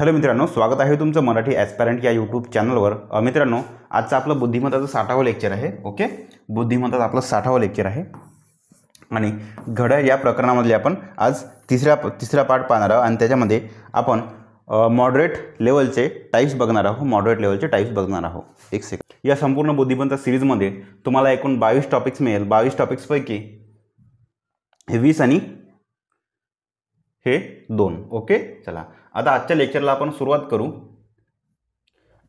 hello मित्रांनो स्वागत आहे तुमचं मराठी ॲस्पॅरंट या यूट्यूब चॅनलवर मित्रांनो आजचं आपलं बुद्धिमत्ताचं साठावं लेक्चर आहे ओके बुद्धिमत्ताचं आपलं साठावं लेक्चर आहे आणि घड्याळ या प्रकरणामधले आपण आज तिसऱ्या तिसरा पार्ट पाहणार आहोत आणि त्याच्यामध्ये आपण मॉडरेट लेवलचे टाईप्स बघणार आहोत मॉडरेट लेवलचे टाईप्स बघणार आहोत एक सेकंड या संपूर्ण बुद्धिमत्ता सिरीजमध्ये तुम्हाला एकूण बावीस टॉपिक्स मिळेल बावीस टॉपिक्सपैकी हे वीस आणि हे दोन ओके चला आता आजच्या लेक्चरला आपण सुरुवात करू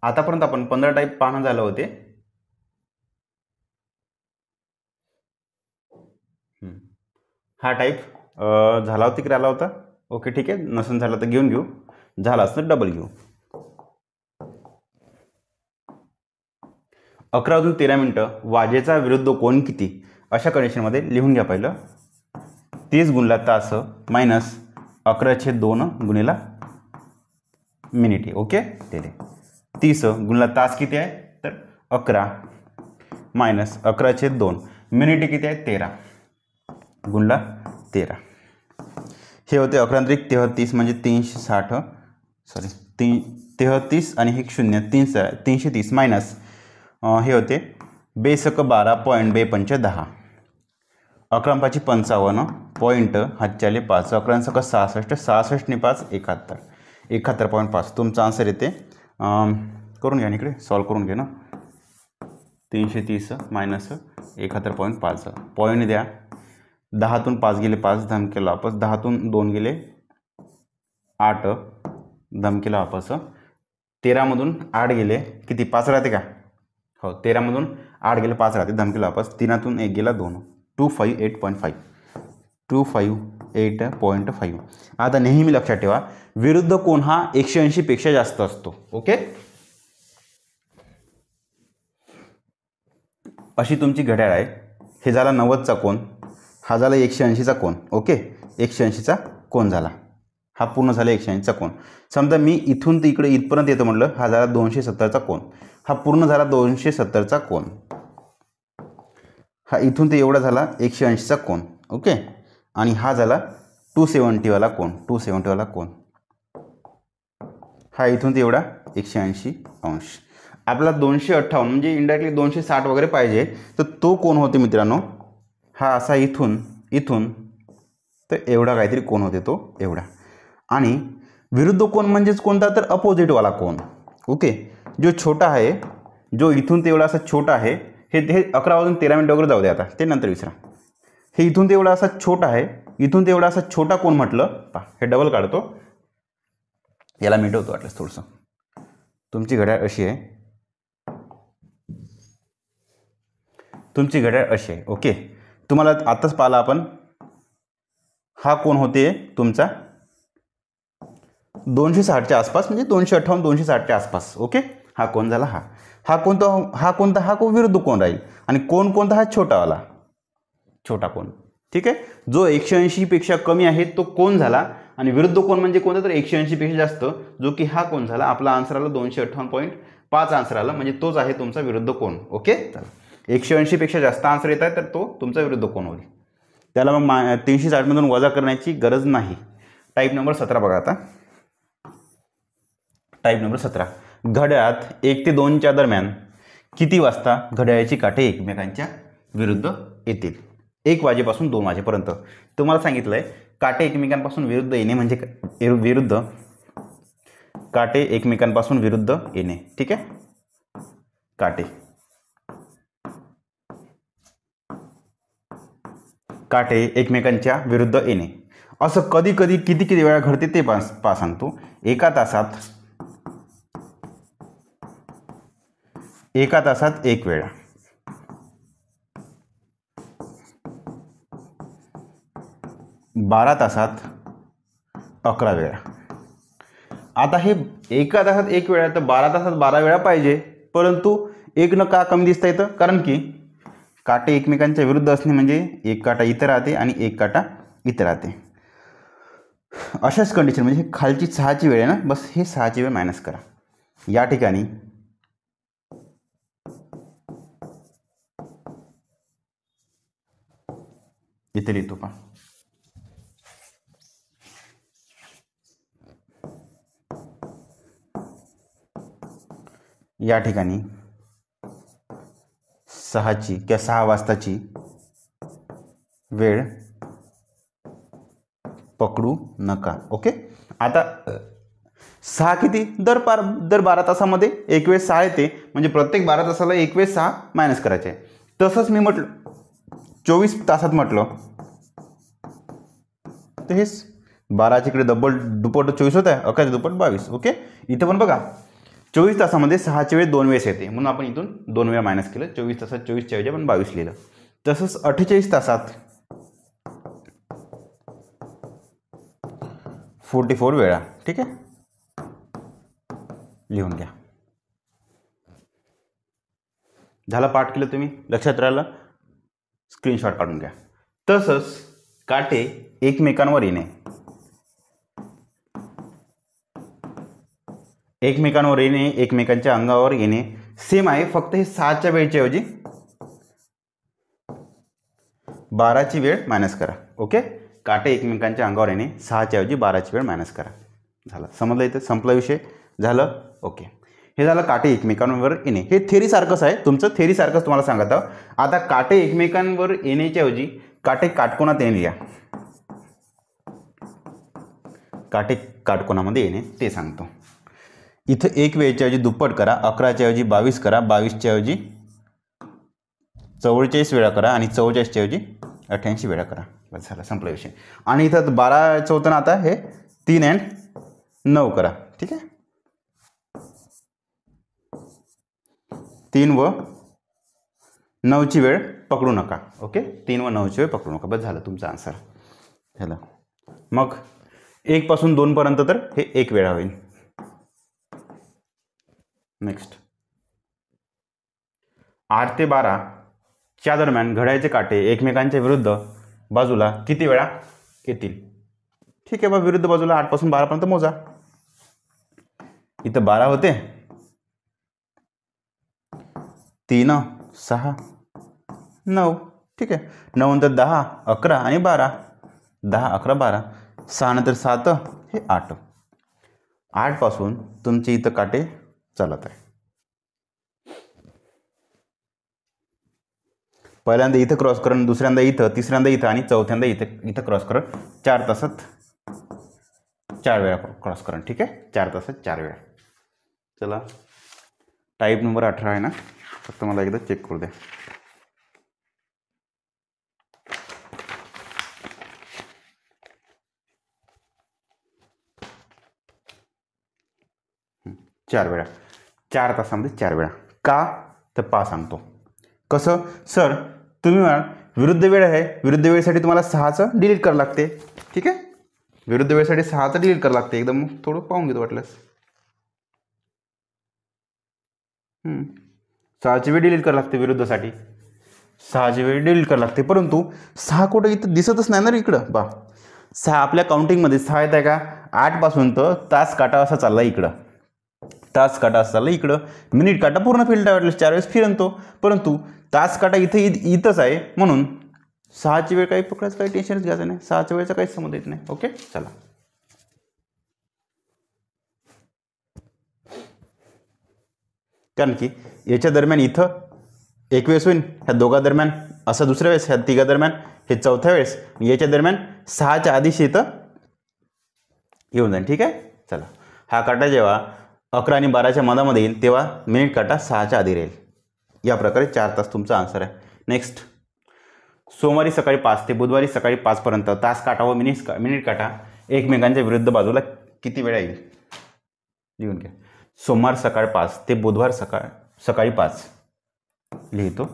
आतापर्यंत आपण पंधरा टाईप पाहणं झालं होते हा टाईप झाला होती की राहिला होता ओके ठीक आहे नसून झाला तर घेऊन घेऊ झाला असं डबल घेऊ अकरा अजून तेरा मिनटं वाजेचा विरुद्ध कोण किती अशा कंडिशनमध्ये लिहून घ्या पाहिलं तीस गुणला तास मायनस अकराशे दोन गुणिला मिनिटे ओके ते तीस गुणला तास किती आहे तर अकरा मायनस अकराचे दोन मिनिटे किती आहे तेरा गुणला तेरा हे होते अकरांतरिक तेहतीस म्हणजे तीनशे साठ सॉरी तीन तेहतीस आणि हे शून्य तीन स तीनशे तीस मायनस हे होते बेसक बारा पॉईंट बेपंच दहा अकरांपाची पंचावन्न पॉईंट हातच्याले पाच अकरांसक सहासष्ट सहासष्टने पाच एकाहत्तर एकाहत्तर पॉईंट पाच तुमचा आन्सर येते करून घ्या इकडे सॉल्व करून घे ना तीनशे तीस मायनस एकाहत्तर पॉईंट पाच पॉईंट द्या दहातून पाच गेले पाच धमकेला वापस दहातून दोन गेले आठ धमकेला वापस तेरामधून आठ गेले किती पाच राहते का हो तेरामधून आठ गेले पाच राहते धमकेला वापस तीनातून एक गेला दोन two five eight point five two five eight point five आता नेहमी लक्षात ठेवा विरुद्ध कोण हा एकशे ऐंशीपेक्षा जास्त असतो ओके अशी तुमची घड्याळ आहे हे झाला नव्वदचा कोण हा झाला एकशे ऐंशीचा कोण ओके एकशे ऐंशीचा कोण झाला हा पूर्ण झाला एकशे ऐंशीचा कोण समजा मी इथून ते इकडे इथपर्यंत येतो म्हटलं हा झाला दोनशे सत्तरचा कोण हा पूर्ण झाला दोनशे सत्तरचा कोण हा इथून ते एवढा झाला एकशे ऐंशीचा कोण ओके आणि हा झाला टू वाला कोण टू वाला कोण हा इथून तेवढा एकशे ऐंशी अंश आपला दोनशे अठ्ठावन्न म्हणजे इंडायरेक्टली दोनशे साठ वगैरे पाहिजे तर तो कोण होते मित्रांनो हा असा इथून इथून तर एवढा काहीतरी कोण होते तो एवढा आणि विरुद्ध कोण म्हणजेच कोणता तर अपोजिटवाला कोण ओके जो छोटा आहे जो इथून तेवढा असा छोटा आहे हे ते अकरा वाजून तेरा मिनिट वगैरे जाऊ दे आता ते नंतर विसरा हे इथून एवढा असा छोटा आहे इथून एवढा असा छोटा कोण म्हटलं पा हे डबल काढतो याला मिटवतो वाटलं थोडंसं तुमची घड्याळ अशी आहे तुमची घड्याळ अशी आहे ओके तुम्हाला आत्ताच पाहिला आपण हा कोण होते तुमचा दोनशे साठच्या आसपास म्हणजे दोनशे अठ्ठावन्न दोनशे साठच्या आसपास ओके हा कोण झाला हा हा कोणता हा कोणता हा को विरुद्ध कोण राहील आणि कोण कोणता हा छोटावाला छोटा कोण ठीक आहे जो एकशे ऐंशीपेक्षा कमी आहे तो कोण झाला आणि विरुद्ध कोण म्हणजे कोणता तर एकशे ऐंशीपेक्षा जास्त जो की हा कोण झाला आपला आन्सर आला दोनशे अठ्ठावन्न पॉईंट पाच आन्सर आला म्हणजे तोच आहे तुमचा विरुद्ध कोण ओके चला एकशे ऐंशीपेक्षा जास्त आन्सर येत आहे तर तो तुमचा विरुद्ध कोण होईल त्याला मग मा तीनशे साठमधून वजा करण्याची गरज नाही टाईप नंबर सतरा बघा आता टाईप नंबर सतरा घड्याळात एक ते दोनच्या दरम्यान किती वाजता घड्याळाची काठे एकमेकांच्या विरुद्ध येतील एक वाजेपासून दोन वाजेपर्यंत तुम्हाला सांगितलं आहे काटे एकमेकांपासून विरुद्ध येणे म्हणजे विरुद्ध काटे एकमेकांपासून विरुद्ध येणे ठीक आहे काटे काटे एकमेकांच्या विरुद्ध येणे असं कधी कधी किती किती वेळा घडते ते पा पा सांगतो एका तासात एका तासात एक वेळा बारा तासात अकरा वेळा आता हे एका तासात एक वेळा तर बारा तासात बारा वेळा पाहिजे परंतु एक न का कमी दिसता येतं कारण की काटे एकमेकांच्या विरुद्ध असणे म्हणजे एक काटा इथं राहते आणि एक काटा इथं राहते अशाच कंडिशन म्हणजे खालची सहाची वेळ आहे ना बस हे सहाची वेळ मायनस करा या ठिकाणी इथे लिहितो का या ठिकाणी सहाची किंवा सहा वाजताची वेळ पकडू नका ओके आता सहा किती दर पार दर बारा तासामध्ये एक वेळ सहा येते म्हणजे प्रत्येक बारा तासाला एक वेळ सहा मायनस करायचे तसंच मी म्हटलं चोवीस तासात म्हटलं तर हेच बाराच्या इकडे डबल दुपट चोवीस होत आहे अकरा दुपट बावीस ओके इथं पण बघा चोवीस तासामध्ये सहाच्या वेळ दोन वेळेस येते म्हणून आपण इथून दोन वेळा मायनस केलं चोवीस तासात चोवीसच्या वेळेस आपण बावीस लिहिलं तसंच अठ्ठेचाळीस तासात फोर्टी फोर वेळा ठीक आहे लिहून घ्या झाला पाठ केलं तुम्ही लक्षात राहिलं स्क्रीनशॉट काढून घ्या तसंच काटे एकमेकांवर येणे एकमेकांवर येणे एकमेकांच्या अंगावर येणे सेम आहे फक्त हे सहाच्या वेळच्या ऐवजी बाराची वेळ मायनस करा ओके काटे एकमेकांच्या अंगावर येणे सहाच्या ऐवजी बाराची वेळ मायनस करा झालं समजलं इथं संपला विषय झालं ओके हे झालं काटे एकमेकांवर येणे हे थेरीसारखंच आहे तुमचं थेरीसारखंच तुम्हाला सांगत आहोत आता काटे एकमेकांवर येण्याच्याऐवजी काटे काटकोणात येणे या काटे काटकोणामध्ये येणे ते सांगतो इथं एक वेळच्या ऐवजी दुप्पट करा अकराच्या ऐवजी बावीस करा बावीसच्या ऐवजी चव्वेचाळीस वेळा करा आणि चव्वेचाळीसच्या ऐवजी अठ्ठ्याऐंशी वेळा करा बस झाला संपला विषय आणि इथं बारा चौथं आता हे तीन अँड नऊ करा ठीक आहे तीन व नऊची वेळ पकडू नका ओके तीन व नऊची वेळ पकडू नका बस झालं तुमचा आन्सर झालं मग एकपासून दोनपर्यंत तर हे एक वेळा होईल नेक्स्ट आठ ते बाराच्या दरम्यान घड्याळचे काटे एकमेकांच्या विरुद्ध बाजूला किती वेळा येतील ठीक आहे बा विरुद्ध बाजूला आठपासून बारापर्यंत मोजा इथं बारा होते तीन सहा नऊ ठीक आहे नऊ नंतर दहा अकरा आणि बारा दहा अकरा बारा सहा नंतर सात हे आठ आठपासून तुमचे इथं काटे चालत आहे पहिल्यांदा इथं क्रॉस करण दुसऱ्यांदा इथं तिसऱ्यांदा इथं आणि चौथ्यांदा इथं इथं क्रॉस करण चार तासात चार वेळा क्रॉस करण ठीक आहे चार तासात चार वेळा चला टाईप नंबर अठरा आहे ना फक्त मला एकदा चेक करू द्या चार वेळा चार तासामध्ये चार वेळा का तर पा सांगतो कसं सर तुम्ही म्हणाल विरुद्ध वेळ आहे विरुद्ध वेळेसाठी तुम्हाला सहाचं डिलीट करावं लागते ठीक आहे विरुद्ध वेळेसाठी सहाचं डिलीट करावं लागते एकदम थोडं पाहून घेतो वाटल्यास सहाची वेळ डिलीट करावं लागते विरुद्धसाठी सहाची वेळ डिलीट करावं लागते परंतु सहा कुठं इथं दिसतच नाही ना इकडं बा सहा आपल्या काउंटिंगमध्ये सहा येत आहे का आठपासून तर तास काटा असा चालला इकडं तास काटा झाला इकडं मिनिट काटा पूर्ण फील्ड आहे चार वेळेस फिरंतो परंतु तास काटा इथं इथंच आहे म्हणून सहाची वेळ काही पकडायचं काही टेन्शनच घ्यायचं नाही सहाच्या वेळेचा काहीच संबंध येत नाही ओके चला कारण की याच्या दरम्यान इथं एक वेळेस होईन ह्या दोघा दरम्यान असं दुसऱ्या वेळेस ह्या तिघा दरम्यान हे चौथ्या वेळेस याच्या दरम्यान सहाच्या आधीच इथं येऊन जाईल ठीक आहे चला हा काटा जेव्हा अकरा आणि बाराच्या मधामध्ये येईल तेव्हा मिनिट काटा सहाच्या आधी राहील या प्रकारे चार तास तुमचा आन्सर आहे नेक्स्ट सोमवारी सकाळी पाच ते बुधवारी सकाळी पाचपर्यंत तास काटा व मिनिट का मिनिट काटा एकमेकांच्या विरुद्ध बाजूला किती वेळा येईल लिहून घ्या सोमवार सकाळ पाच ते बुधवार सकाळ सकाळी पाच लिहितो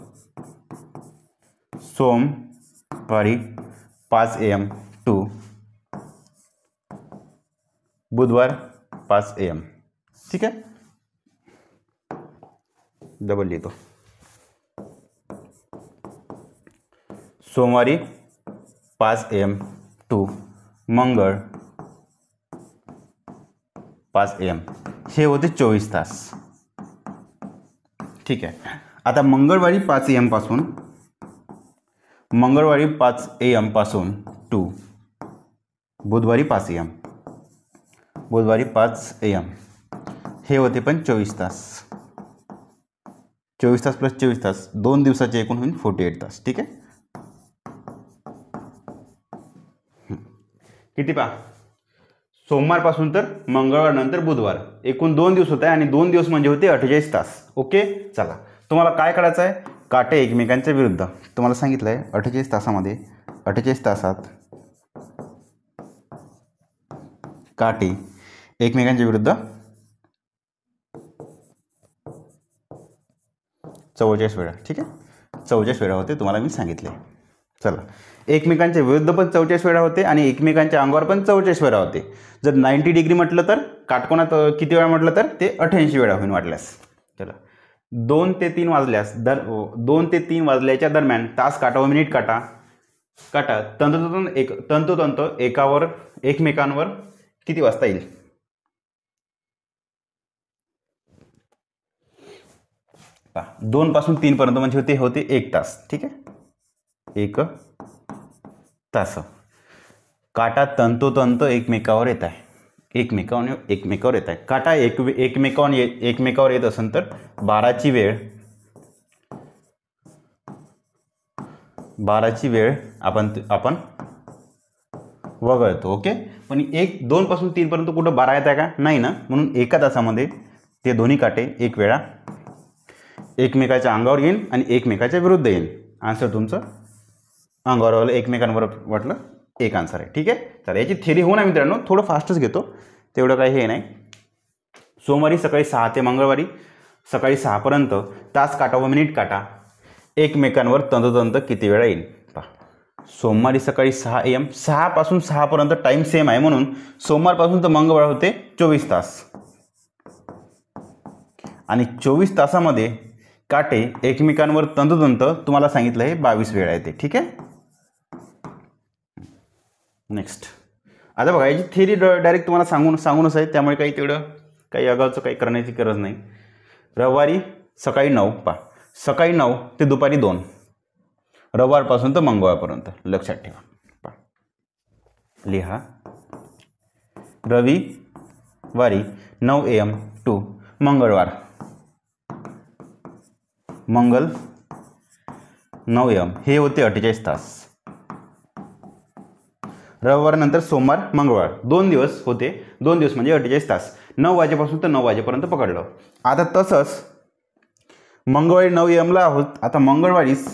सोमवारी पाच ए एम टू बुधवार पाच ए एम ठीक है डबल लिख दो सोमवारी पाँच एम टू मंगल पांच एम हे होते चौवीस तास ठीक है आता मंगलवार पांच ए पास मंगलवार पांच ए पास टू बुधवार पांच ए एम बुधवार पांच ए एम हे होते पण चोवीस तास चोवीस तास प्लस चोवीस तास दोन दिवसाचे एकूण होईल फोर्टी एट तास ठीक आहे किती पहा सोमवारपासून तर मंगळवार नंतर बुधवार एकूण दोन दिवस होत आहे आणि दोन दिवस म्हणजे होते अठ्ठेचाळीस तास ओके चला तुम्हाला काय करायचं आहे काटे एकमेकांच्या विरुद्ध तुम्हाला सांगितलं आहे अठ्ठेचाळीस तासामध्ये अठ्ठेचाळीस तासात काटे एकमेकांच्या विरुद्ध चव्वेचाळीस वेळा ठीक आहे चव्वेचाळीस वेळा होते तुम्हाला मी सांगितले चला एकमेकांच्या विरुद्ध पण चौचाळीस वेळा होते आणि एकमेकांच्या अंगावर पण चौचाळीस वेळा होते जर नाईन्टी डिग्री म्हटलं तर काटकोणात किती वेळा म्हटलं तर ते अठ्ठ्याऐंशी वेळा होईल वाटल्यास चला दोन ते तीन वाजल्यास दर दोन ते तीन वाजल्याच्या दरम्यान तास काटा व मिनिट काटा काटा तंतोतंत एक तंतोतंत एकावर एकमेकांवर किती वाजता येईल पहा दोनपासून तीनपर्यंत म्हणजे होते होते एक तास ठीक आहे एक तास काटा तंतोतंत एकमेकावर येत आहे एकमेकावर एकमेकावर येत आहे काटा एक एकमेकावर ये एकमेकावर येत असेल तर बाराची वेळ बाराची वेळ आपण आपण वगळतो ओके पण एक दोनपासून तीनपर्यंत कुठं बारा येत आहे का नाही ना म्हणून एका तासामध्ये ते दोन्ही काटे एक वेळा एकमेकाच्या अंगावर येईन आणि एकमेकाच्या विरुद्ध येईल आन्सर तुमचं अंगावर एकमेकांवर वाटलं एक आन्सर आहे ठीक आहे तर याची थेरी होऊन ना मित्रांनो थोडं फास्टच घेतो तेवढं काही हे नाही सोमवारी सकाळी सहा ते मंगळवारी सकाळी सहापर्यंत तास काटा व मिनिट काटा एकमेकांवर तंतोतंत किती वेळा येईल पहा सोमवारी सकाळी सहा एम सहापासून सहापर्यंत टाईम सेम आहे म्हणून सोमवारपासून तर मंगळवार होते चोवीस तास आणि चोवीस तासामध्ये काटे एकमेकांवर तंतोतंत तुम्हाला सांगितलं हे बावीस वेळा येते ठीक आहे नेक्स्ट आता बघा याची थेरी डायरेक्ट तुम्हाला सांगून सांगूनच आहे त्यामुळे काही तेवढं काही आगावचं काही करण्याची गरज नाही रविवारी सकाळी नऊ पा सकाळी नऊ ते दुपारी दोन रविवारपासून तर मंगळवारपर्यंत लक्षात ठेवा पा लिहा रविवारी नऊ ए एम टू मंगळवार मंगल एम हे होते अठ्ठेचाळीस तास रविवारनंतर सोमवार मंगळवार दोन दिवस होते दोन दिवस म्हणजे अठ्ठेचाळीस तास नऊ वाजेपासून तर नऊ वाजेपर्यंत पकडलं आता तसंच मंगळवारी नऊ एमला आहोत आता मंगळवारीच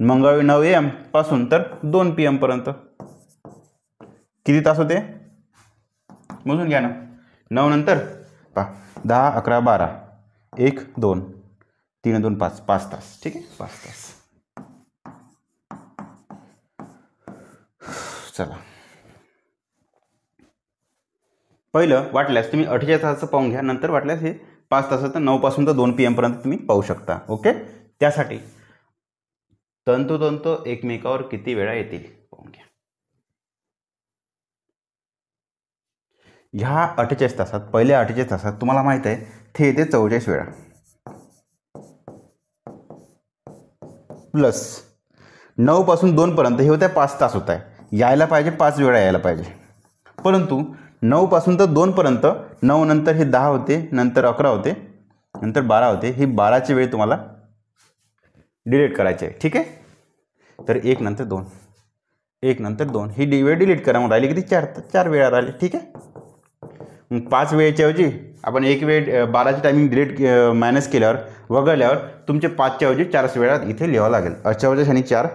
मंगळवारी नऊ एम पासून तर दोन पी पर्यंत किती तास होते मोजून घ्या ना नऊ नंतर पहा दहा अकरा बारा एक दोन तीन दोन पाच पाच तास ठीक आहे पाच तास चला पहिलं वाटल्यास तुम्ही अठ्ठेचाळीस तासाचं पाहून घ्या नंतर वाटल्यास हे पाच तासाचं नऊपासून तर दोन पी एमपर्यंत तुम्ही पाहू शकता ओके त्यासाठी तंतोतंत एकमेकावर किती वेळा येतील ह्या अठ्ठेचाळीस तासात पहिल्या अठ्ठेचाळीस तासात तुम्हाला माहीत आहे थे येते चव्वेचाळीस वेळा प्लस नऊपासून दोनपर्यंत हे होत्या पाच तास होत आहे यायला पाहिजे पाच वेळा यायला पाहिजे परंतु नऊपासून तर दोनपर्यंत नऊ नंतर हे दहा होते नंतर अकरा होते नंतर बारा होते ही बाराची वेळ तुम्हाला डिलीट करायची आहे ठीक आहे तर एक नंतर दोन एक नंतर दोन ही डी वेळ डिलीट करा मग राहिली किती चार चार वेळा राहिले ठीक आहे पाच वेळेच्याऐवजी आपण एक वेळ बाराचे टायमिंग डिलीट मायनस केल्यावर वगळल्यावर तुमचे पाचच्या ऐवजी चारच वेळा इथे लिहावं लागेल अठ्ठावन्न आणि चार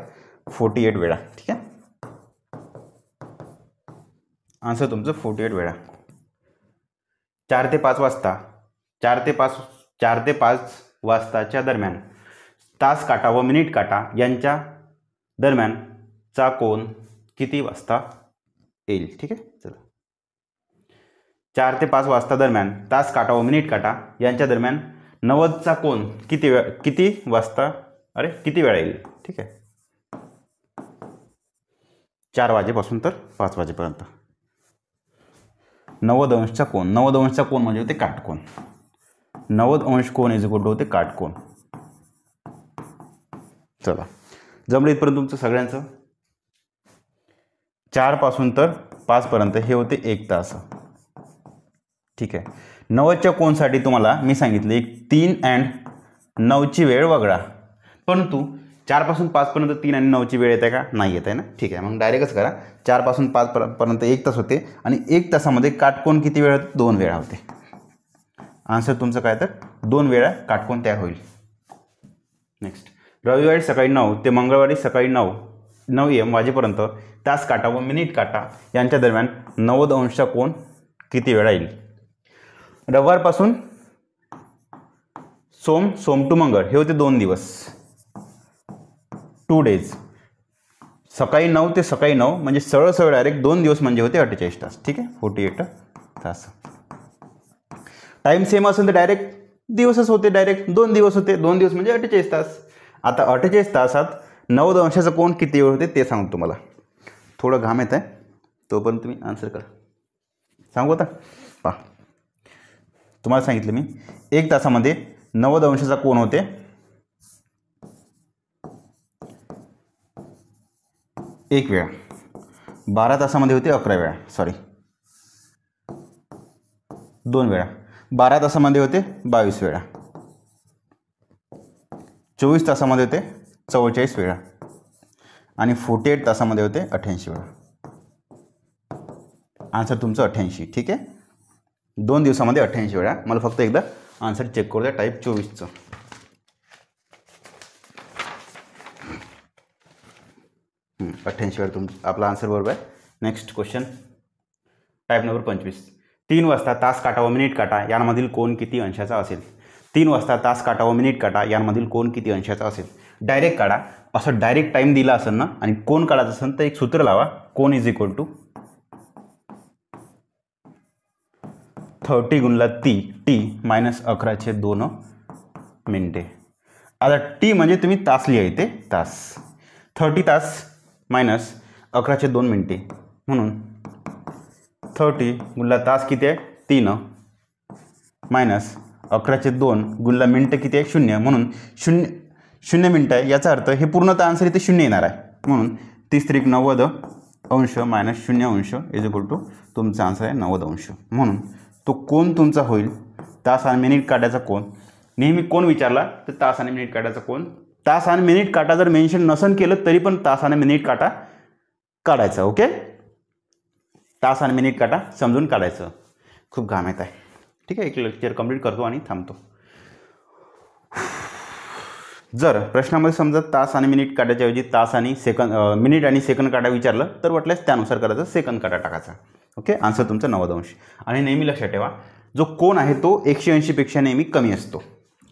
फोर्टी एट वेळा ठीक आहे आन्सर तुमचं फोर्टी एट वेळा चार ते पाच वाजता चार ते पाच चार ते पाच वाजताच्या दरम्यान तास काटा व मिनिट काटा यांच्या दरम्यानचा कोण किती वाजता येईल ठीक आहे चला चार ते पाच वाजता दरम्यान तास काटा व मिनिट काटा यांच्या दरम्यान नव्वदचा कोण किती वेळ किती वाजता अरे किती वेळा येईल ठीक आहे चार वाजेपासून तर पाच वाजेपर्यंत नव्वद अंशचा कोण नव्वद अंशचा कोण म्हणजे होते काटकोण नव्वद अंश कोण इज इक्वल टू होते काटकोण चला जमलं इथपर्यंत तुमचं सगळ्यांचं चारपासून तर पाचपर्यंत हे होते एक तास ठीक आहे नव्वदच्या कोणसाठी तुम्हाला मी सांगितलं एक तीन अँड नऊची वेळ वगळा परंतु चारपासून पाचपर्यंत तीन आणि नऊची वेळ येते का नाही येत आहे ना ठीक आहे मग डायरेक्टच करा चारपासून पाच पर्यंत एक तास होते आणि एक तासामध्ये काटकोण किती वेळ दोन वेळा होते आन्सर तुमचं काय तर दोन वेळा काटकोण तयार होईल नेक्स्ट रविवारी सकाळी नऊ ते मंगळवारी सकाळी नऊ नऊ एम वाजेपर्यंत तास काटा व मिनिट काटा यांच्या दरम्यान नव्वद अंशचा कोण किती वेळा येईल रविवारपासून सोम सोम टू मंगळ हे होते दोन दिवस टू डेज सकाळी नऊ ते सकाळी नऊ म्हणजे सरळ सरळ डायरेक्ट दोन दिवस म्हणजे होते अठ्ठेचाळीस तास ठीक आहे फोर्टी एट तास टाईम सेम असेल तर डायरेक्ट दिवसच होते डायरेक्ट दोन दिवस होते दोन दिवस म्हणजे अठ्ठेचाळीस तास आता अठ्ठेचाळीस तासात नऊ अंशाचा कोण किती वेळ होते ते सांगतो तुम्हाला थोडं घाम येत आहे तो पण तुम्ही आन्सर करा सांगू आता पहा तुम्हाला सांगितलं मी एक तासामध्ये नव्वद अंशाचा कोण होते एक वेळा बारा तासामध्ये होते अकरा वेळा सॉरी दोन वेळा बारा तासामध्ये होते बावीस वेळा चोवीस तासामध्ये होते चव्वेचाळीस वेळा आणि फोर्टी एट तासामध्ये होते अठ्ठ्याऐंशी वेळा आन्सर तुमचं अठ्ठ्याऐंशी ठीक आहे दोन दिवसामध्ये अठ्ठ्याऐंशी वेळा मला फक्त एकदा आन्सर चेक करू द्या टाईप चोवीसचं अठ्ठ्याऐंशी वेळा तुम आपला आन्सर बरोबर आहे नेक्स्ट क्वेश्चन टाईप नंबर पंचवीस तीन वाजता तास काटा व मिनिट काटा यांमधील कोण किती अंशाचा असेल तीन वाजता तास काटा व मिनिट काटा यांमधील कोण किती अंशाचा असेल डायरेक्ट काढा असं डायरेक्ट टाईम दिला असेल ना आणि कोण काढायचं असेल तर एक सूत्र लावा कोण इज इक्वल टू थर्टी गुणला ती टी मायनस अकराचे दोन मिनटे आता टी म्हणजे तुम्ही तास लिहाय ते तास थर्टी तास मायनस अकराचे दोन मिनटे म्हणून थर्टी गुणला तास किती आहे तीन मायनस अकराचे दोन गुणला मिनटं किती आहे शून्य म्हणून शून्य शून्य मिनटं आहे याचा अर्थ हे पूर्णतः आन्सर इथे शून्य येणार आहे म्हणून तीस त्रिक नव्वद अंश मायनस शून्य अंश इज इक्वल टू तुमचा आन्सर आहे नव्वद अंश म्हणून तो कोण तुमचा होईल तास आणि मिनिट काढायचा कोण नेहमी कोण विचारला तर तास आणि मिनिट काढायचा कोण तास आणि मिनिट काटा जर मेन्शन नसन केलं तरी पण तास आणि मिनिट काटा काढायचा ओके तास आणि मिनिट काटा समजून काढायचं खूप घाम येत आहे ठीक आहे एक लेक्चर कंप्लीट करतो आणि थांबतो जर प्रश्नामध्ये समजा तास आणि मिनिट काढायच्याऐवजी तास आणि सेकंद मिनिट आणि सेकंद काटा विचारलं तर वाटल्यास त्यानुसार करायचं सेकंद काटा टाकायचा ओके आन्सर तुमचा अंश आणि नेहमी लक्षात ठेवा जो कोण आहे तो एकशे ऐंशीपेक्षा नेहमी कमी असतो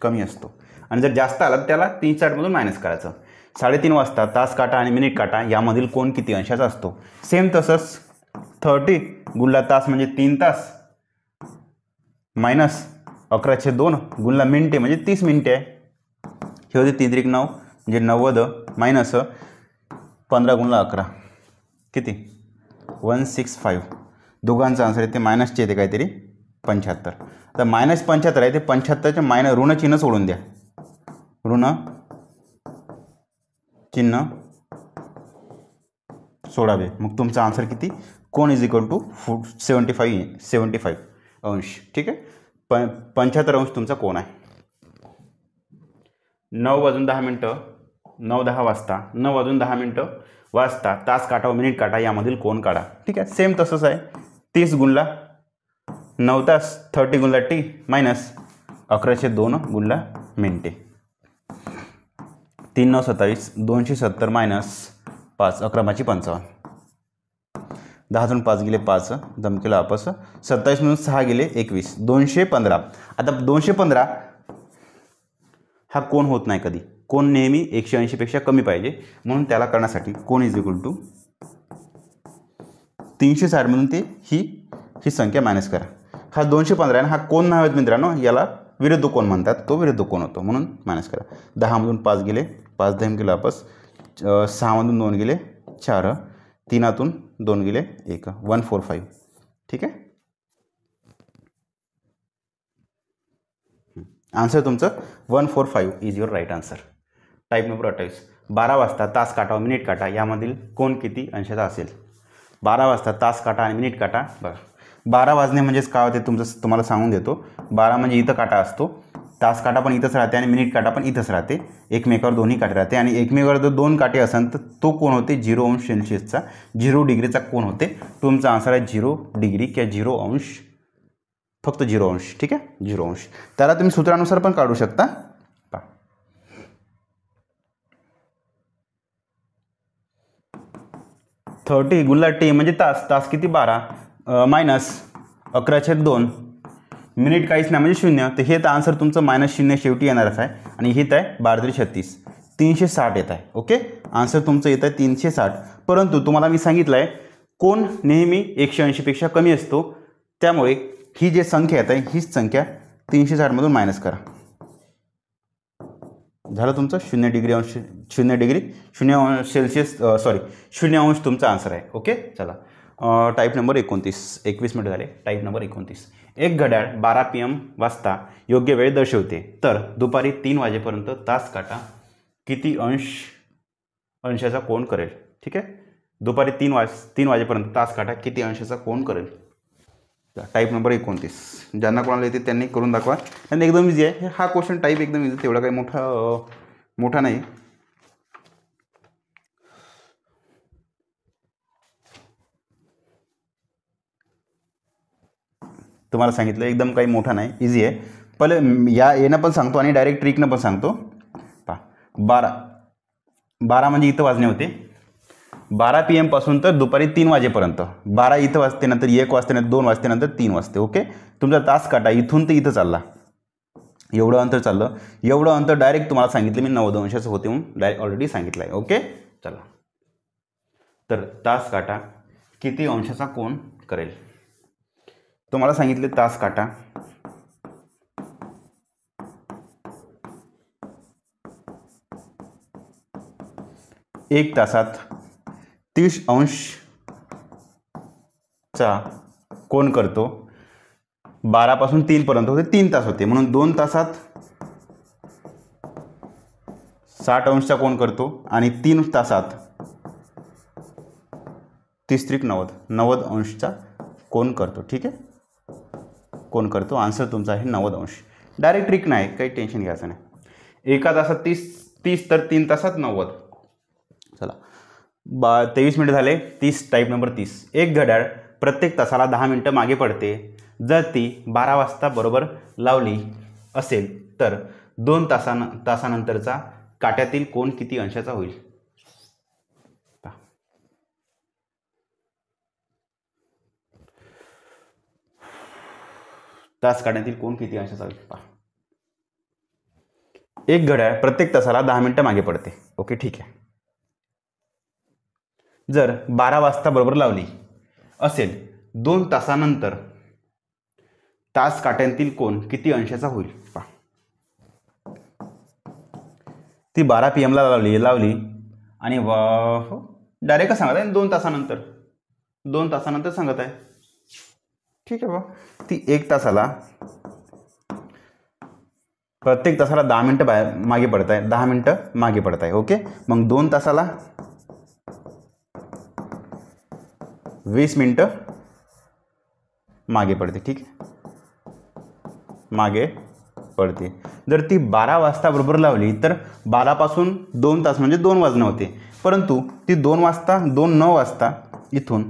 कमी असतो आणि जर जास्त आला तर त्याला तीन साठमधून मायनस करायचं साडेतीन वाजता तास काटा आणि मिनिट काटा यामधील कोण किती अंशाचा असतो सेम तसंच थर्टी गुणला तास म्हणजे तीन तास मायनस अकराशे दोन गुणला मिनटे म्हणजे तीस मिनटे आहे हे होते तीन नऊ म्हणजे नव्वद मायनस पंधरा गुणला अकरा किती वन सिक्स फाईव्ह दोघांचा आन्सर आहे ते मायनसचे येते काहीतरी पंच्याहत्तर तर मायनस पंच्याहत्तर आहे ते पंच्याहत्तरच्या मायन ऋण चिन्ह सोडून द्या ऋण चिन्ह सोडावे मग तुमचा आन्सर किती कोण इज इक्वल टू फूट सेवन्टी फाईव्ह सेवन्टी फाईव्ह अंश ठीक आहे प पंच्याहत्तर अंश तुमचा कोण आहे नऊ वाजून दहा मिनटं नऊ दहा वाजता नऊ वाजून दहा मिनटं वाजता तास काटा व मिनिट काटा यामधील कोण काढा ठीक आहे सेम तसंच आहे तीस गुणला नऊ तास थर्टी गुणला टी मायनस अकराशे दोन गुणला मिनटे तीन नऊ सत्तावीस दोनशे सत्तर मायनस पाच अकरामाची पंचावन्न दहा जण पाच गेले पाच दमकेला आपस सत्तावीस म्हणून सहा गेले एकवीस दोनशे पंधरा आता दोनशे पंधरा हा कोण होत नाही कधी कोण नेहमी एकशे ऐंशीपेक्षा कमी पाहिजे म्हणून त्याला करण्यासाठी कोण इज इक्वल टू तीनशे साठमधून ती ही ही संख्या मायनस करा हा दोनशे पंधरा ना हा कोण नाव आहेत मित्रांनो याला विरुद्ध कोण म्हणतात तो विरुद्ध कोण होतो म्हणून मायनस करा दहामधून पाच गेले पाच दहा गेलं वापस सहामधून दोन गेले चार तीनातून दोन गेले एक वन फोर फाईव्ह ठीक आहे आन्सर तुमचं one four five is your right answer type number अठ्ठावीस बारा वाजता तास काटा मिनिट काटा यामधील कोण किती अंशता असेल बारा वाजता तास काटा आणि मिनिट काटा बघा बारा वाजणे म्हणजेच काय होते तुमचं तुम्हाला सांगून देतो बारा म्हणजे इथं काटा असतो तास काटा पण इथंच राहते आणि मिनिट काटा पण इथंच राहते एकमेकावर दोन्ही काटे राहते आणि एकमेकावर जर दोन काटे असेल तर तो कोण होते झिरो अंश सेल्शियसचा झिरो डिग्रीचा कोण होते तुमचा आन्सर आहे झिरो डिग्री किंवा झिरो अंश फक्त झिरो अंश ठीक आहे झिरो अंश त्याला तुम्ही सूत्रानुसार पण काढू शकता थर्टी गुल्ला टी म्हणजे तास तास किती बारा मायनस अकरा छेद दोन मिनिट काहीच नाही म्हणजे शून्य तर हे तर आन्सर तुमचं मायनस शून्य शेवटी येणारच आहे आणि हेच आहे बारा तरी छत्तीस तीनशे साठ येत आहे ओके आन्सर तुमचं येत आहे तीनशे साठ परंतु तुम्हाला मी सांगितलं आहे कोण नेहमी एकशे ऐंशीपेक्षा कमी असतो त्यामुळे ही जे संख्या येत आहे हीच संख्या तीनशे साठमधून मायनस करा झालं तुमचं शून्य डिग्री अंश शून्य डिग्री शून्य अंश सेल्सिअस सॉरी शून्य अंश तुमचा आन्सर आहे ओके चला टाईप नंबर एकोणतीस एकवीस मिनटं झाले टाईप नंबर एकोणतीस एक घड्याळ बारा पी एम वाजता योग्य वेळ दर्शवते तर दुपारी तीन वाजेपर्यंत तास काटा किती अंश अंशाचा कोण करेल ठीक आहे दुपारी तीन वाज तीन वाजेपर्यंत तास काटा किती अंशाचा कोण करेल टाईप नंबर एकोणतीस ज्यांना कोणाला येते त्यांनी करून दाखवा आणि एकदम इझी आहे हा क्वेश्चन टाईप एकदम इझी तेवढा काही मोठा मोठा नाही तुम्हाला सांगितलं एकदम काही मोठा नाही इझी आहे पहिले या येणं पण सांगतो आणि डायरेक्ट ट्रिकनं पण सांगतो पा बारा बारा म्हणजे इथं वाजणे होते बारा पी एमपासून तर दुपारी तीन वाजेपर्यंत बारा इथं वाजतेनंतर एक वाजतेनंतर दोन नंतर तीन वाजते ओके तुमचा तास काटा इथून ते इथं चालला एवढं अंतर चाललं एवढं अंतर डायरेक्ट तुम्हाला सांगितलं मी नव्वद अंशाचं होते म्हणून डायरेक्ट ऑलरेडी सांगितलं आहे ओके चला तर तास काटा किती अंशाचा कोण करेल तुम्हाला सांगितले तास काटा एक तासात तीस चा कोण करतो बारापासून तीनपर्यंत होते तीन तास होते म्हणून दोन तासात साठ अंशचा कोण करतो आणि तीन तासात तीस त्रिक नव्वद नव्वद अंशचा कोण करतो ठीक आहे कोण करतो आन्सर तुमचा आहे नव्वद अंश डायरेक्ट ट्रिक नाही काही टेन्शन घ्यायचं नाही एका तासात तीस तीस तर तीन तासात नव्वद चला बा तेवीस मिनटं झाले तीस टाईप नंबर तीस एक घड्याळ प्रत्येक तासाला दहा मिनटं मागे पडते जर ती बारा वाजता बरोबर लावली असेल तर दोन तासान तासानंतरचा काट्यातील कोण किती अंशाचा होईल तास काढण्यातील कोण किती अंशाचा होईल पहा एक घड्याळ प्रत्येक तासाला दहा मिनटं मागे पडते ओके ठीक आहे जर बारा वाजता बरोबर लावली असेल दोन तासानंतर तास काट्यांतील कोण किती अंशाचा होईल पा ती बारा पी एमला लावली लावली आणि वा हो डायरेक्ट सांगत आहे दोन तासानंतर दोन तासानंतर सांगत आहे ठीक आहे बा ती एक तासाला प्रत्येक तासाला दहा मिनटं बाहेर मागे पडत आहे दहा मिनटं मागे पडत आहे ओके मग दोन तासाला वीस मिनटं मागे पडते ठीक आहे मागे पडते जर ती बारा वाजता बरोबर लावली तर बारापासून दोन तास म्हणजे दोन वाजणं होते परंतु ती दोन वाजता दोन नऊ वाजता इथून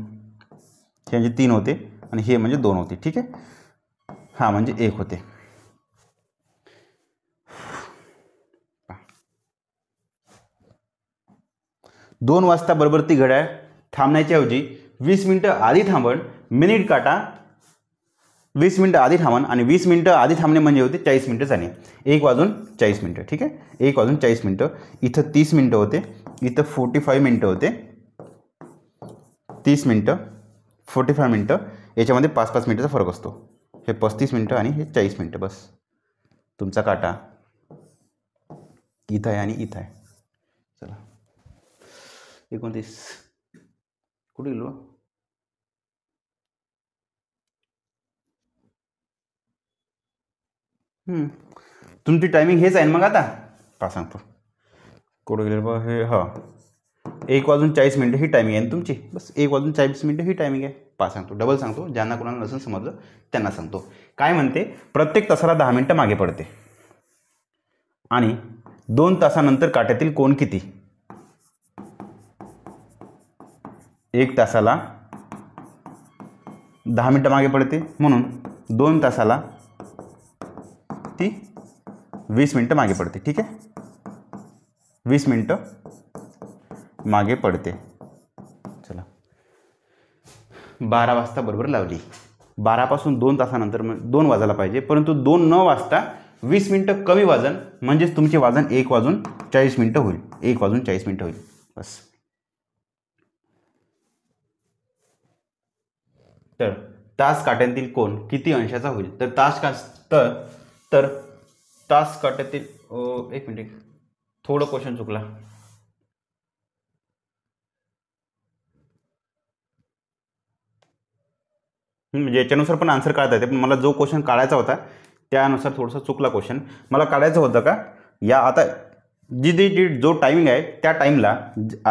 हे म्हणजे तीन होते आणि हे म्हणजे दोन होते ठीक आहे हां म्हणजे एक होते दोन वाजता बरोबर ती घड्याळ थांबण्याच्याऐवजी वीस मिनटं आधी थांबण मिनिट काटा वीस मिनटं आधी थांबण आणि वीस मिनटं आधी थांबणे म्हणजे होते चाळीस मिनटं जाणे एक वाजून चाळीस मिनटं ठीक आहे एक वाजून चाळीस मिनटं इथं तीस मिनटं होते इथं फोर्टी फाईव्ह मिनटं होते तीस मिनटं फोर्टी फाय मिनटं याच्यामध्ये पाच पाच मिनटाचा फरक असतो हे पस्तीस मिनटं आणि हे चाळीस मिनटं बस तुमचा काटा इथं आहे आणि इथं आहे चला एकोणतीस कुठे गेलो तुमची टायमिंग हेच आहे मग आता का सांगतो कुठे गेले बा हे हा एक वाजून चाळीस मिनटं ही टायमिंग आहे तुमची बस एक वाजून चाळीस मिनटं ही टायमिंग आहे पा सांगतो डबल सांगतो ज्यांना कोणाला नसून समजलं त्यांना सांगतो काय म्हणते प्रत्येक तासाला दहा मिनटं मागे पडते आणि दोन तासानंतर काट्यातील कोण किती एक तासाला दहा मिनटं मागे पडते म्हणून दोन तासाला ती वीस मिनटं मागे पडते ठीक आहे वीस मिनटं मागे पडते चला बारा वाजता बरोबर लावली बारापासून दोन तासानंतर मग दोन वाजायला पाहिजे परंतु दोन न वाजता वीस मिनटं कमी वाजन म्हणजेच तुमचे वाजन एक वाजून चाळीस मिनटं होईल एक वाजून चाळीस मिनटं होईल बस तर तास काट्यातील कोण किती अंशाचा होईल तर तास का तर तर तास काट्यातील एक मिनिट थोडं क्वेश्चन चुकला म्हणजे याच्यानुसार पण आन्सर काढता येते पण मला जो क्वेश्चन काढायचा होता त्यानुसार थोडंसं चुकला क्वेश्चन मला काढायचं होतं का या आता जी जी जी जो टायमिंग आहे त्या टाईमला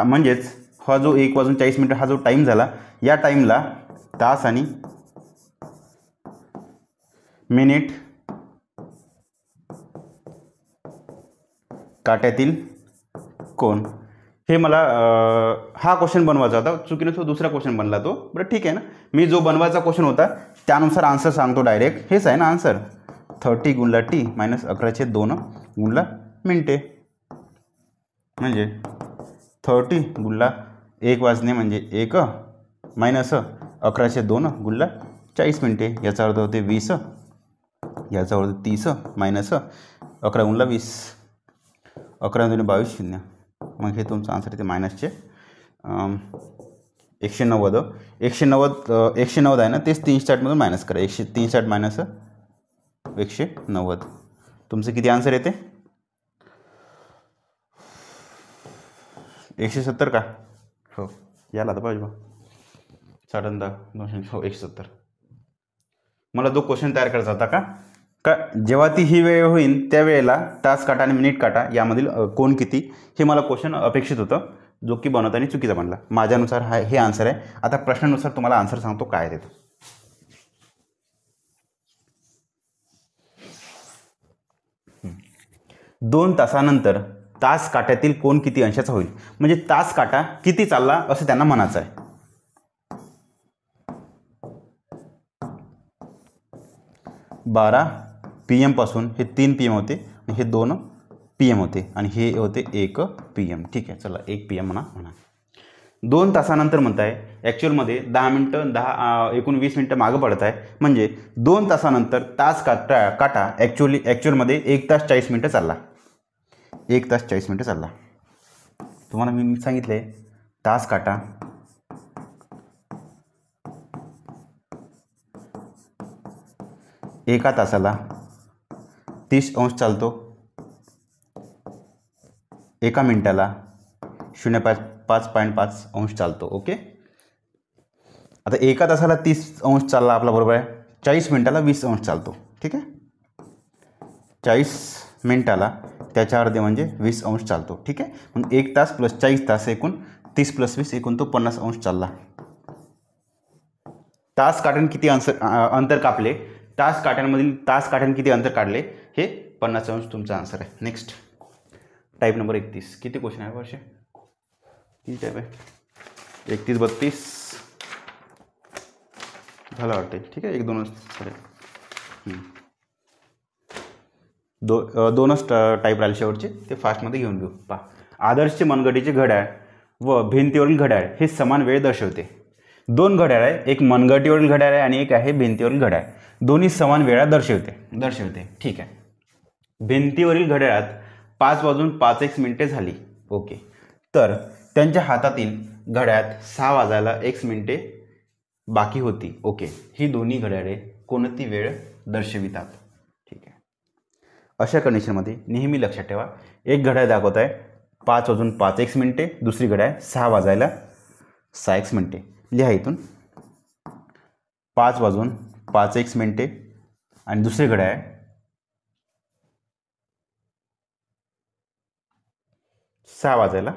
म्हणजेच हा जो एक वाजून चाळीस मिनटं हा जो टाईम झाला या टाईमला तास आणि मिनिट काट्यातील कोण हे मला हा क्वेश्चन बनवायचा होता चुकीने तो दुसरा क्वेश्चन बनला तो बरं ठीक आहे ना मी जो बनवायचा क्वेश्चन होता त्यानुसार आन्सर सांगतो डायरेक्ट हेच आहे ना आन्सर थर्टी गुणला टी मायनस अकराशे दोन गुणला मिनटे म्हणजे थर्टी गुणला एक वाजणे म्हणजे एक मायनस अकराशे दोन गुल्ला चाळीस मिनटे याचा अर्थ होते वीस याचा अर्थ तीस मायनस अकरा गुणला वीस अकरा दोन बावीस शून्य मग हे तुमचं आन्सर येते मायनसचे एकशे नव्वद एकशे नव्वद एकशे नव्वद आहे ना तेच तीन साठमधून मायनस करा एकशे तीन साठ मायनस एकशे नव्वद तुमचं किती आन्सर येते एकशे सत्तर का हो याला आता पाहिजे साडन दहा दोनशे एकसत्तर मला तो क्वेश्चन तयार करायचा होता का का जेव्हा ती ही वेळ होईल त्या वेळेला तास काटा आणि मिनिट काटा यामधील कोण किती हे मला क्वेश्चन अपेक्षित होतं जो की आणि चुकीचा बनला माझ्यानुसार हा हे आन्सर आहे आता प्रश्नानुसार तुम्हाला आन्सर सांगतो काय देतो दोन तासानंतर तास काट्यातील कोण किती अंशाचा होईल म्हणजे तास काटा किती चालला असं त्यांना म्हणायचं आहे बारा पी एमपासून हे तीन पी एम होते आणि हे दोन पी एम होते आणि हे होते एक पी एम ठीक आहे चला एक पी एम म्हणा म्हणा दोन तासानंतर आहे ॲक्च्युअलमध्ये दहा मिनटं दहा एकूण वीस मिनटं मागं पडत आहे म्हणजे दोन तासानंतर तास काटा काटा ॲक्च्युअली ॲक्च्युअलमध्ये एक तास चाळीस मिनटं चालला एक तास चाळीस मिनटं चालला तुम्हाला मी सांगितलं आहे तास काटा एका तासाला तीस अंश चालतो एका मिनटाला शून्य पाच पाच पॉईंट पाच अंश चालतो ओके आता एका तासाला तीस अंश चालला आपला बरोबर आहे चाळीस मिनटाला वीस अंश चालतो ठीक आहे चाळीस मिनटाला त्याच्या अर्धे म्हणजे वीस अंश चालतो ठीक आहे मग एक तास प्लस चाळीस तास एकूण तीस प्लस वीस एकूण तो पन्नास अंश चालला तास काटून किती अंसर अंतर कापले तास काट्यांमधील तास काट्यां किती अंतर काढले हे पन्नास अंश तुमचा आन्सर आहे नेक्स्ट टाईप नंबर एकतीस किती क्वेश्चन आहे वर्ष किती टाईप आहे एकतीस बत्तीस झालं वाटते ठीक आहे एक दोनच चालेल दो दोनच टाईप राहिले शेवटचे ते फास्टमध्ये घेऊन घेऊ पा आदर्शचे मनगटीचे घड्याळ व भिंतीवरील घड्याळ हे समान वेळ दर्शवते दोन घड्याळ आहे एक मनगटीवरील घड्याळ आहे आणि एक आहे भिंतीवरील घड्याळ दोन्ही समान वेळा दर्शवते दर्शवते ठीक आहे भिंतीवरील घड्याळात पाच वाजून पाच एक मिनिटे झाली ओके तर त्यांच्या हातातील घड्याळात सहा वाजायला एक मिनिटे बाकी होती ओके ही दोन्ही घड्याळे कोणती वेळ दर्शवितात ठीक आहे अशा कंडिशनमध्ये नेहमी लक्षात ठेवा एक घड्याळ दाखवत आहे पाच वाजून पाच एक मिनिटे दुसरी घड्याळ सहा वाजायला सहा एक मिनिटे लिहा इथून पाच वाजून पाच एक्स मिनटे आणि दुसरीकडे आहे सहा वाजायला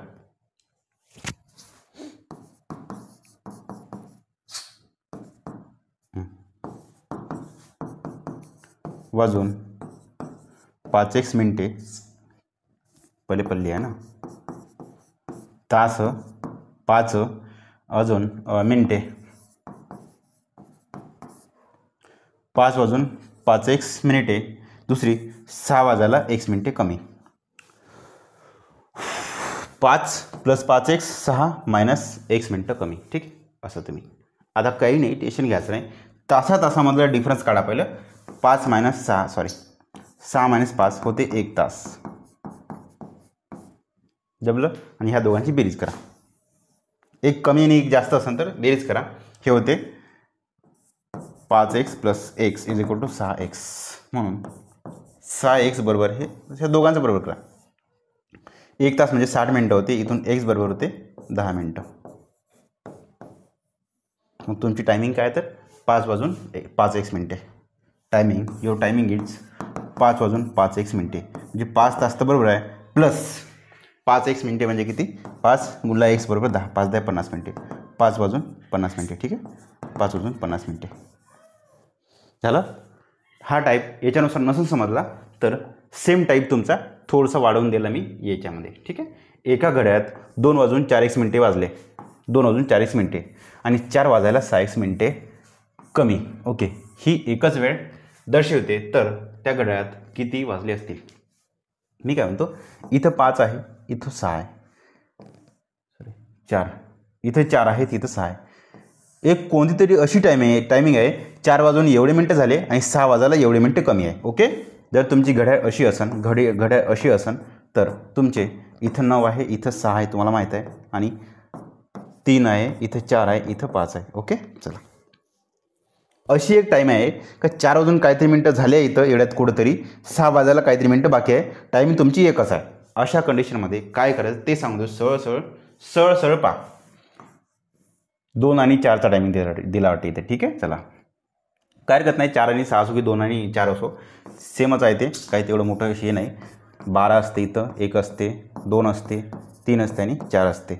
वाजून पाच एक मिनटे पहिले पल्ली आहे ना तास पाच अजून मिनटे पाच वाजून पाच एक मिनिटे दुसरी सहा वाजायला एक मिनिटे कमी पाच प्लस पाच एक सहा मायनस एक्स मिनटं कमी ठीक असं तुम्ही आता काही नाही टेशन घ्यायचं नाही तासा तासामधला डिफरन्स काढा पहिलं पाच मायनस सहा सॉरी सहा मायनस पाच होते एक तास जमलं आणि ह्या दोघांची बेरीज करा एक कमी आणि एक जास्त असेल तर बेरीज करा हे होते पाच x plus x is equal to सहा एक्स म्हणून सहा एक्स बरोबर हे ह्या दोघांचं बरोबर करा एक तास म्हणजे साठ मिनटं होते इथून एक्स बरोबर होते दहा मिनटं मग तुमची टायमिंग काय तर पाच वाजून एक पाच एक्स मिनटे टायमिंग युअर टायमिंग इट्स पाच वाजून पाच एक्स मिनटे म्हणजे पाच तास तर बरोबर आहे प्लस पाच एक्स मिनटे म्हणजे किती पाच गुल्ला एक्स बरोबर दहा पाच दहा पन्नास मिनटे पाच वाजून पन्नास मिनटे ठीक आहे पाच वाजून पन्नास मिनटे झालं हा टाईप याच्यानुसार नसून समजला तर सेम टाईप तुमचा थोडंसं वाढवून दिला मी याच्यामध्ये ठीक आहे एका घड्यात दोन वाजून चाळीस मिनटे वाजले दोन वाजून चाळीस मिनटे आणि चार वाजायला सहा एक मिनटे कमी ओके ही एकच वेळ दर्शवते तर त्या घड्याळात किती वाजले असतील मी काय म्हणतो इथं पाच आहे इथं सहा आहे सॉरी चार इथं चार आहे तिथं सहा आहे एक कोणतीतरी अशी टायमिंग आहे टायमिंग आहे चार वाजून एवढे मिनटं झाले आणि सहा वाजायला एवढे मिनटं कमी आहे ओके जर तुमची घड्याळ अशी असन घडी घड्याळ अशी असन तर तुमचे इथं नऊ आहे इथं सहा आहे तुम्हाला माहीत आहे आणि तीन आहे इथं चार आहे इथं पाच आहे ओके चला अशी एक टाईम आहे का चार वाजून काहीतरी मिनटं झाले इथं एवढ्यात कुठंतरी सहा वाजायला काहीतरी मिनटं बाकी आहे टायमिंग तुमची एकच आहे अशा कंडिशनमध्ये काय करायचं ते सांगतो सळसळ सरळ पा दोन आणि चारचा टायमिंग दिला दिला वाटते इथे ठीक आहे चला काय हरकत नाही चार आणि सहा असो की दोन आणि चार असो सेमच आहे ते काही तेवढं मोठं विषय नाही बारा असते इथं एक असते दोन असते तीन असते आणि चार असते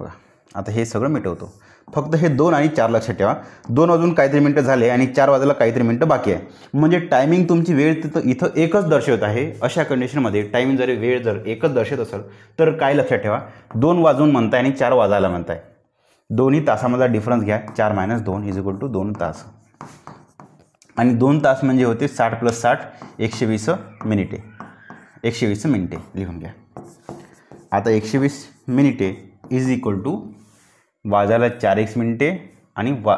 बघा आता हे सगळं मिटवतो फक्त हे दोन आणि चार लक्षात ठेवा दोन वाजून काहीतरी मिनटं झाले आणि चार वाजायला काहीतरी मिनटं बाकी आहे म्हणजे टायमिंग तुमची वेळ तिथं इथं एकच दर्शवत आहे अशा कंडिशनमध्ये टायमिंग जरी वेळ जर एकच दर्शवत असेल तर काय लक्षात ठेवा दोन वाजून म्हणताय आणि चार वाजायला म्हणताय दोन्ही तासामधला डिफरन्स घ्या चार मायनस दोन इज इक्वल टू दोन तास आणि दोन तास म्हणजे होते साठ प्लस साठ एकशे वीस मिनिटे एकशे वीस मिनिटे लिहून घ्या आता एकशे वीस मिनिटे इज इक्वल टू वाजायला चार एक मिनिटे आणि वा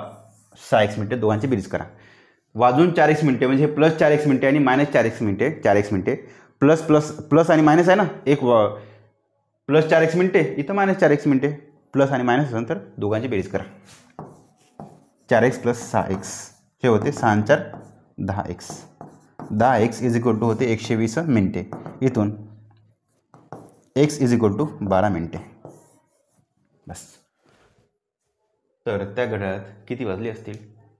सहा एक्स मिनिटे दोघांची बिरीज करा वाजून चार एक मिनिटे म्हणजे प्लस चार एक मिनिटे आणि मायनस चार एक मिनिटे चार एक मिनिटे प्लस प्लस प्लस आणि मायनस आहे ना एक प्लस चार एक्स मिनिटे इथं मायनस चार एक्स मिनिटे प्लस आणि मायनस असेल तर दोघांची बेरीज करा चार एक्स प्लस सहा एक्स हे होते सहा चार दहा एक्स दहा एक्स इज इक्वल टू होते एकशे वीस मिनटे इथून एक्स इज इक्वल टू बारा मिनटे बस तर त्या घड्यात किती वाजली असतील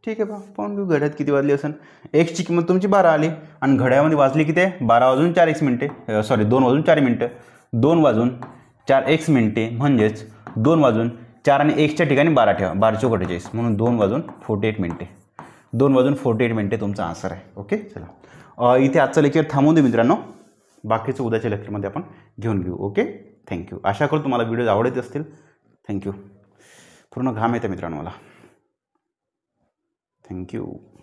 ठीक आहे बा पाहून घेऊ घड्यात किती वाजली असेल एक्सची किंमत तुमची बारा आली आणि घड्यामध्ये वाजली किती आहे बारा वाजून चार एक्स मिनटे सॉरी दोन वाजून चार मिनटं दोन वाजून चार एक्स मिनटे म्हणजेच दोन वाजून चार आणि एक्सच्या ठिकाणी बारा ठेवा बारा चौक म्हणून दोन वाजून फोर्टी एट मिनटे दोन वाजून फोर्टी एट मिनटे तुमचा आन्सर आहे ओके चला इथे आजचं लेक्चर थांबून दे मित्रांनो बाकीचं उद्याच्या लेक्चरमध्ये आपण घेऊन घेऊ ओके थँक्यू आशा करू तुम्हाला व्हिडिओज आवडत असतील थँक्यू पूर्ण घाम येतं मित्रांनो मला थँक्यू